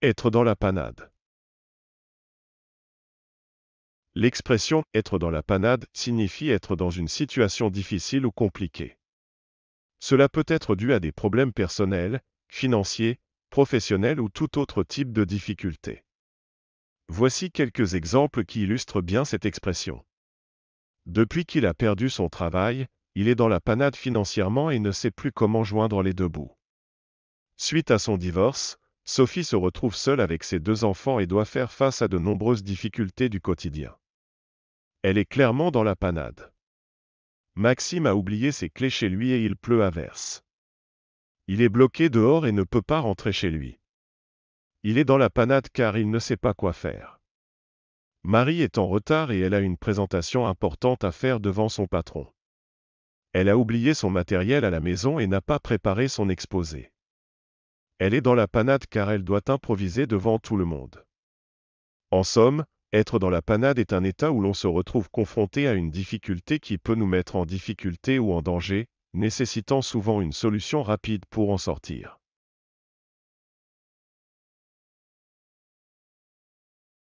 Être dans la panade. L'expression être dans la panade signifie être dans une situation difficile ou compliquée. Cela peut être dû à des problèmes personnels, financiers, professionnels ou tout autre type de difficulté. Voici quelques exemples qui illustrent bien cette expression. Depuis qu'il a perdu son travail, il est dans la panade financièrement et ne sait plus comment joindre les deux bouts. Suite à son divorce, Sophie se retrouve seule avec ses deux enfants et doit faire face à de nombreuses difficultés du quotidien. Elle est clairement dans la panade. Maxime a oublié ses clés chez lui et il pleut à verse. Il est bloqué dehors et ne peut pas rentrer chez lui. Il est dans la panade car il ne sait pas quoi faire. Marie est en retard et elle a une présentation importante à faire devant son patron. Elle a oublié son matériel à la maison et n'a pas préparé son exposé. Elle est dans la panade car elle doit improviser devant tout le monde. En somme, être dans la panade est un état où l'on se retrouve confronté à une difficulté qui peut nous mettre en difficulté ou en danger, nécessitant souvent une solution rapide pour en sortir.